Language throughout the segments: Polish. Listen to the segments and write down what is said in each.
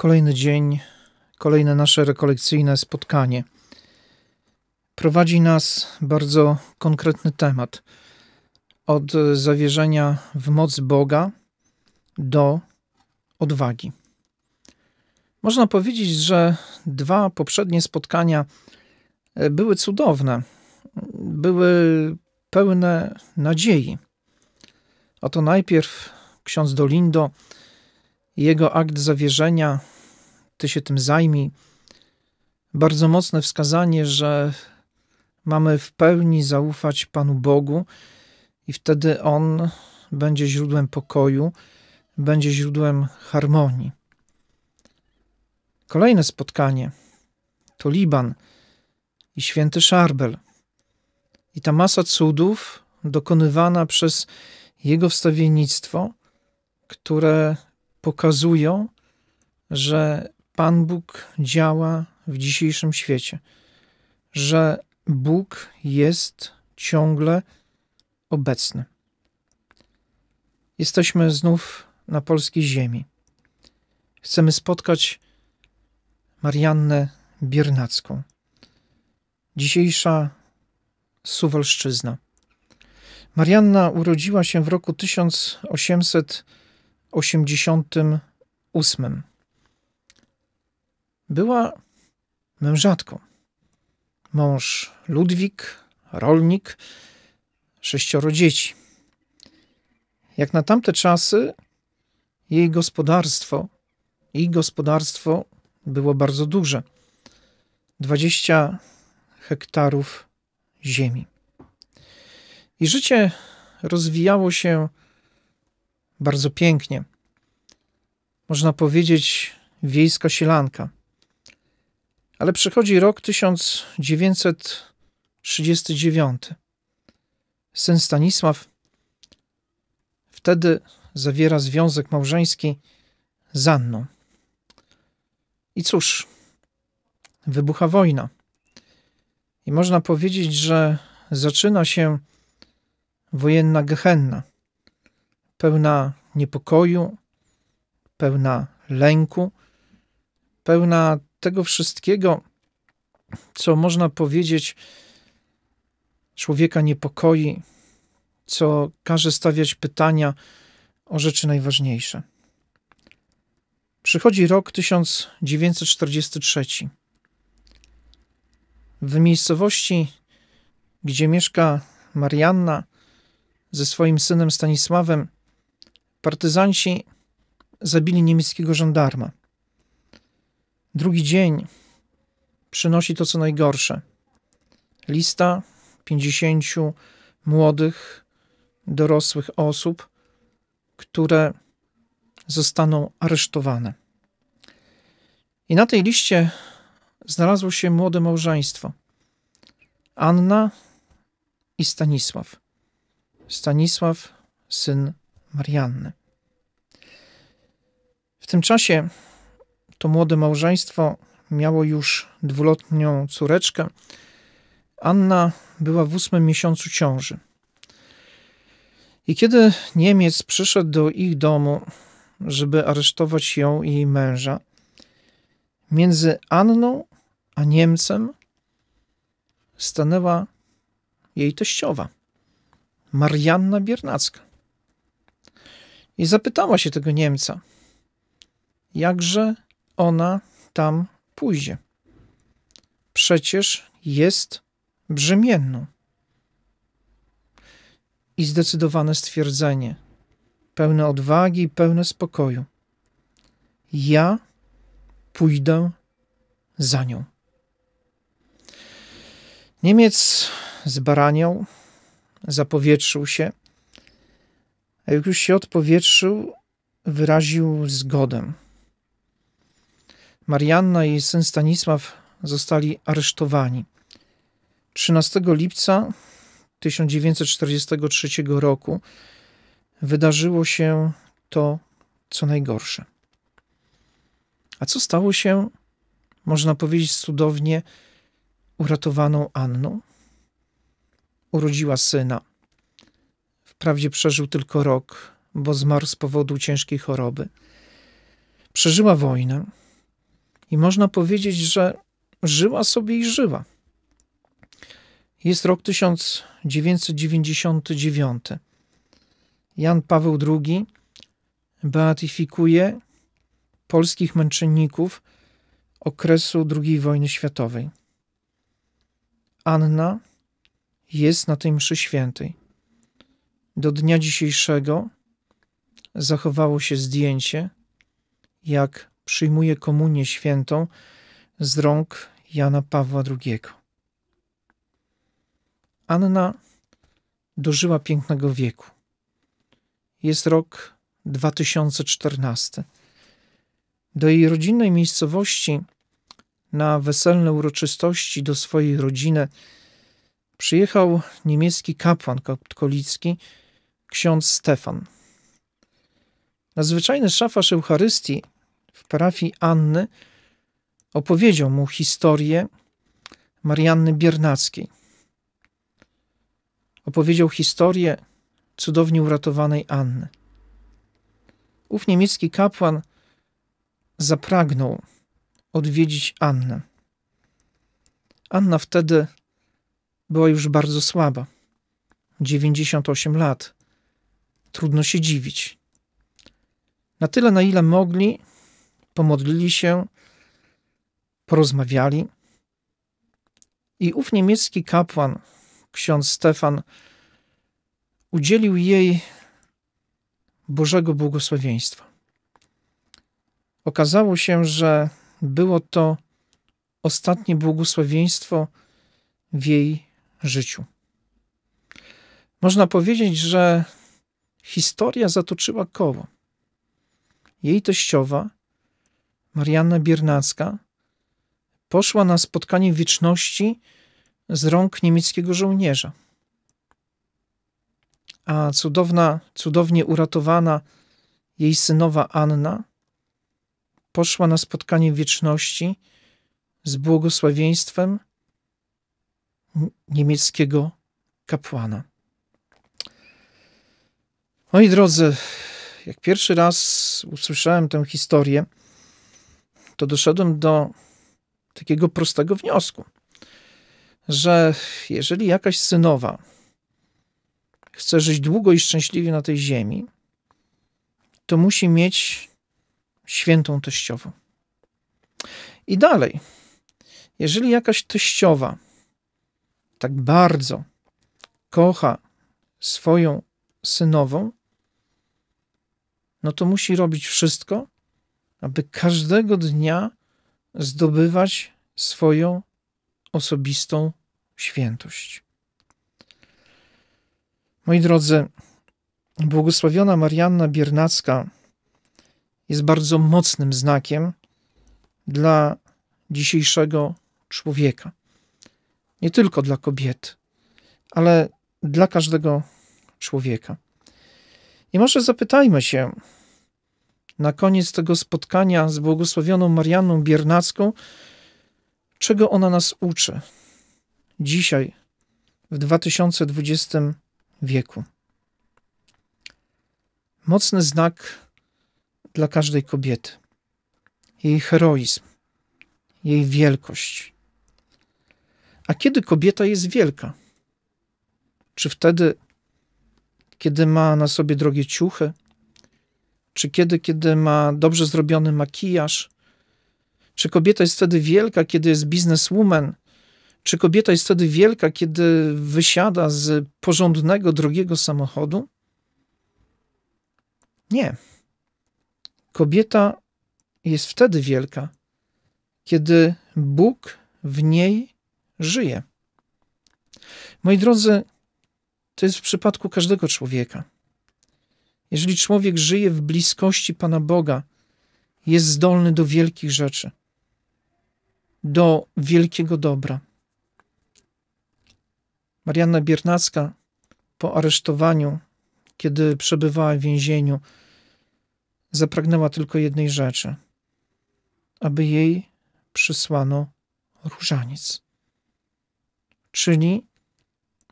Kolejny dzień, kolejne nasze rekolekcyjne spotkanie. Prowadzi nas bardzo konkretny temat. Od zawierzenia w moc Boga do odwagi. Można powiedzieć, że dwa poprzednie spotkania e, były cudowne, były pełne nadziei. Oto najpierw ksiądz Dolindo, jego akt zawierzenia ty się tym zajmij. Bardzo mocne wskazanie, że mamy w pełni zaufać Panu Bogu i wtedy On będzie źródłem pokoju, będzie źródłem harmonii. Kolejne spotkanie to Liban i święty Szarbel. I ta masa cudów dokonywana przez jego wstawiennictwo, które pokazują, że Pan Bóg działa w dzisiejszym świecie, że Bóg jest ciągle obecny. Jesteśmy znów na polskiej ziemi. Chcemy spotkać Mariannę Biernacką. Dzisiejsza Suwalszczyzna. Marianna urodziła się w roku 1888 była mężatką. Mąż Ludwik, rolnik, sześcioro dzieci. Jak na tamte czasy, jej gospodarstwo, i gospodarstwo było bardzo duże. 20 hektarów ziemi. I życie rozwijało się bardzo pięknie. Można powiedzieć, wiejska sielanka. Ale przychodzi rok 1939. Syn Stanisław wtedy zawiera związek małżeński z Anną. I cóż, wybucha wojna. I można powiedzieć, że zaczyna się wojenna gehenna, pełna niepokoju, pełna lęku, pełna tego wszystkiego, co można powiedzieć, człowieka niepokoi, co każe stawiać pytania o rzeczy najważniejsze. Przychodzi rok 1943. W miejscowości, gdzie mieszka Marianna ze swoim synem Stanisławem, partyzanci zabili niemieckiego żandarma. Drugi dzień przynosi to, co najgorsze. Lista 50 młodych, dorosłych osób, które zostaną aresztowane. I na tej liście znalazło się młode małżeństwo: Anna i Stanisław. Stanisław, syn Marianny. W tym czasie to młode małżeństwo miało już dwuletnią córeczkę. Anna była w ósmym miesiącu ciąży. I kiedy Niemiec przyszedł do ich domu, żeby aresztować ją i jej męża, między Anną a Niemcem stanęła jej teściowa, Marianna Biernacka. I zapytała się tego Niemca, jakże ona tam pójdzie? Przecież jest brzemienną. I zdecydowane stwierdzenie, pełne odwagi i pełne spokoju. Ja pójdę za nią. Niemiec zbaraniał, zapowietrzył się, a jak już się odpowietrzył, wyraził zgodę. Marianna i jej syn Stanisław zostali aresztowani. 13 lipca 1943 roku wydarzyło się to, co najgorsze. A co stało się, można powiedzieć cudownie, uratowaną Anną? Urodziła syna. Wprawdzie przeżył tylko rok, bo zmarł z powodu ciężkiej choroby. Przeżyła wojnę i można powiedzieć, że żyła sobie i żyła. Jest rok 1999. Jan Paweł II beatyfikuje polskich męczenników okresu II wojny światowej. Anna jest na tej mszy świętej. Do dnia dzisiejszego zachowało się zdjęcie, jak przyjmuje komunię świętą z rąk Jana Pawła II. Anna dożyła pięknego wieku. Jest rok 2014. Do jej rodzinnej miejscowości na weselne uroczystości do swojej rodziny przyjechał niemiecki kapłan katolicki, ksiądz Stefan. Nadzwyczajny szafarz Eucharystii w parafii Anny opowiedział mu historię Marianny Biernackiej. Opowiedział historię cudownie uratowanej Anny. Ów niemiecki kapłan zapragnął odwiedzić Annę. Anna wtedy była już bardzo słaba. 98 lat. Trudno się dziwić. Na tyle, na ile mogli, pomodlili się, porozmawiali. I ów niemiecki kapłan, ksiądz Stefan, udzielił jej Bożego błogosławieństwa. Okazało się, że było to ostatnie błogosławieństwo w jej życiu. Można powiedzieć, że historia zatoczyła koło. Jej teściowa Marianna Biernacka, poszła na spotkanie wieczności z rąk niemieckiego żołnierza. A cudowna, cudownie uratowana jej synowa Anna poszła na spotkanie wieczności z błogosławieństwem niemieckiego kapłana. Moi drodzy, jak pierwszy raz usłyszałem tę historię, to doszedłem do takiego prostego wniosku, że jeżeli jakaś synowa chce żyć długo i szczęśliwie na tej ziemi, to musi mieć świętą teściową. I dalej, jeżeli jakaś teściowa tak bardzo kocha swoją synową, no to musi robić wszystko, aby każdego dnia zdobywać swoją osobistą świętość. Moi drodzy, błogosławiona Marianna Biernacka jest bardzo mocnym znakiem dla dzisiejszego człowieka. Nie tylko dla kobiet, ale dla każdego człowieka. I może zapytajmy się, na koniec tego spotkania z błogosławioną Marianną Biernacką, czego ona nas uczy dzisiaj, w 2020 wieku. Mocny znak dla każdej kobiety. Jej heroizm, jej wielkość. A kiedy kobieta jest wielka? Czy wtedy, kiedy ma na sobie drogie ciuchy, czy kiedy, kiedy ma dobrze zrobiony makijaż, czy kobieta jest wtedy wielka, kiedy jest bizneswoman, czy kobieta jest wtedy wielka, kiedy wysiada z porządnego, drogiego samochodu? Nie. Kobieta jest wtedy wielka, kiedy Bóg w niej żyje. Moi drodzy, to jest w przypadku każdego człowieka. Jeżeli człowiek żyje w bliskości Pana Boga, jest zdolny do wielkich rzeczy, do wielkiego dobra. Marianna Biernacka po aresztowaniu, kiedy przebywała w więzieniu, zapragnęła tylko jednej rzeczy: aby jej przysłano różaniec. Czyli,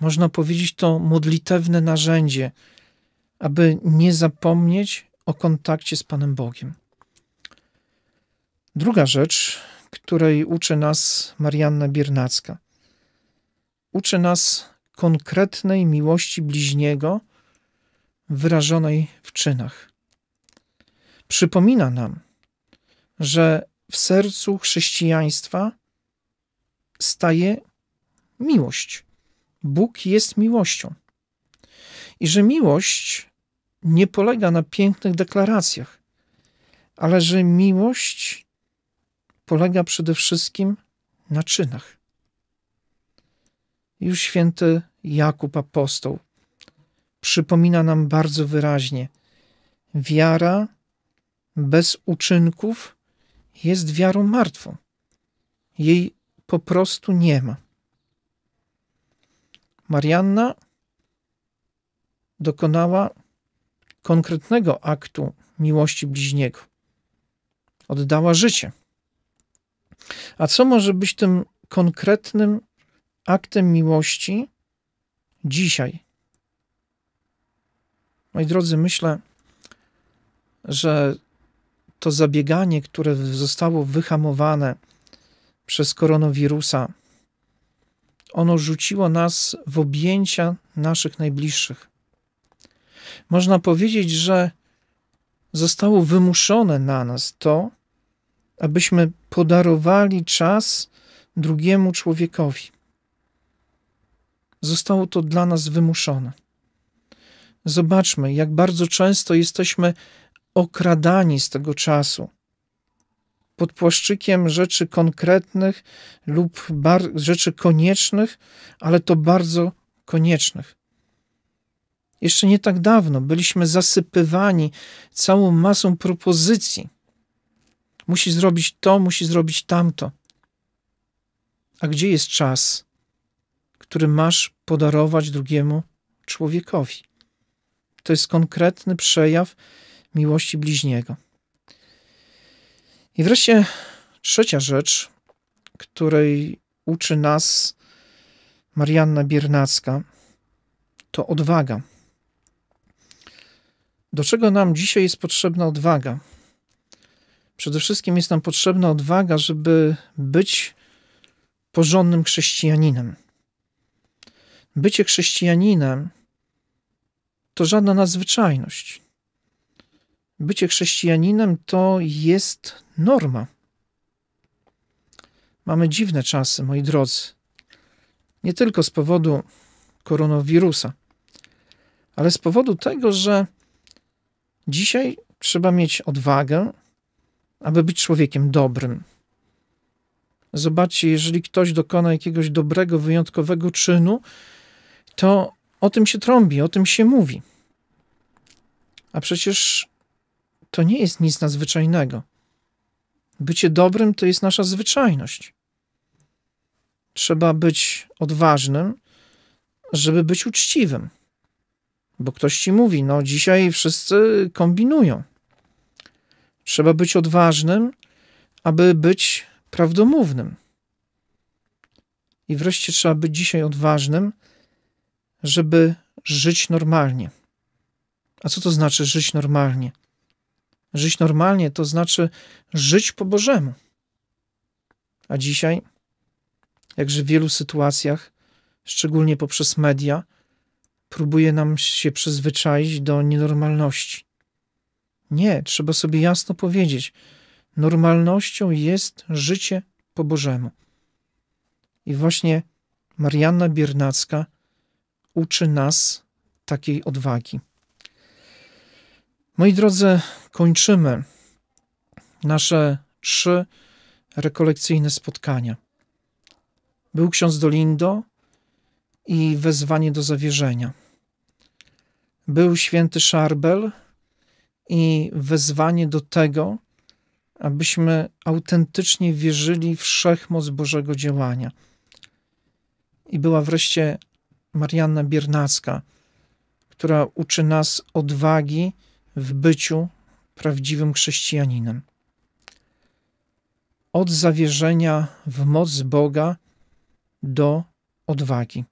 można powiedzieć, to modlitewne narzędzie, aby nie zapomnieć o kontakcie z Panem Bogiem. Druga rzecz, której uczy nas Marianna Biernacka. Uczy nas konkretnej miłości bliźniego, wyrażonej w czynach. Przypomina nam, że w sercu chrześcijaństwa staje miłość. Bóg jest miłością. I że miłość nie polega na pięknych deklaracjach, ale że miłość polega przede wszystkim na czynach. Już święty Jakub apostoł przypomina nam bardzo wyraźnie: wiara bez uczynków jest wiarą martwą. Jej po prostu nie ma. Marianna dokonała konkretnego aktu miłości bliźniego. Oddała życie. A co może być tym konkretnym aktem miłości dzisiaj? Moi drodzy, myślę, że to zabieganie, które zostało wyhamowane przez koronawirusa, ono rzuciło nas w objęcia naszych najbliższych. Można powiedzieć, że zostało wymuszone na nas to, abyśmy podarowali czas drugiemu człowiekowi. Zostało to dla nas wymuszone. Zobaczmy, jak bardzo często jesteśmy okradani z tego czasu. Pod płaszczykiem rzeczy konkretnych lub rzeczy koniecznych, ale to bardzo koniecznych. Jeszcze nie tak dawno byliśmy zasypywani całą masą propozycji. Musi zrobić to, musi zrobić tamto. A gdzie jest czas, który masz podarować drugiemu człowiekowi? To jest konkretny przejaw miłości bliźniego. I wreszcie trzecia rzecz, której uczy nas Marianna Biernacka, to odwaga. Do czego nam dzisiaj jest potrzebna odwaga? Przede wszystkim jest nam potrzebna odwaga, żeby być porządnym chrześcijaninem. Bycie chrześcijaninem to żadna nadzwyczajność. Bycie chrześcijaninem to jest norma. Mamy dziwne czasy, moi drodzy. Nie tylko z powodu koronawirusa, ale z powodu tego, że Dzisiaj trzeba mieć odwagę, aby być człowiekiem dobrym. Zobaczcie, jeżeli ktoś dokona jakiegoś dobrego, wyjątkowego czynu, to o tym się trąbi, o tym się mówi. A przecież to nie jest nic nadzwyczajnego. Bycie dobrym to jest nasza zwyczajność. Trzeba być odważnym, żeby być uczciwym bo ktoś ci mówi, no dzisiaj wszyscy kombinują. Trzeba być odważnym, aby być prawdomównym. I wreszcie trzeba być dzisiaj odważnym, żeby żyć normalnie. A co to znaczy żyć normalnie? Żyć normalnie to znaczy żyć po Bożemu. A dzisiaj, jakże w wielu sytuacjach, szczególnie poprzez media, próbuje nam się przyzwyczaić do nienormalności. Nie, trzeba sobie jasno powiedzieć: normalnością jest życie po Bożemu. I właśnie Marianna Biernacka uczy nas takiej odwagi. Moi drodzy, kończymy nasze trzy rekolekcyjne spotkania. Był ksiądz Dolindo, i wezwanie do zawierzenia. Był święty Szarbel i wezwanie do tego, abyśmy autentycznie wierzyli w wszechmoc Bożego działania. I była wreszcie Marianna Biernacka, która uczy nas odwagi w byciu prawdziwym chrześcijaninem. Od zawierzenia w moc Boga do odwagi.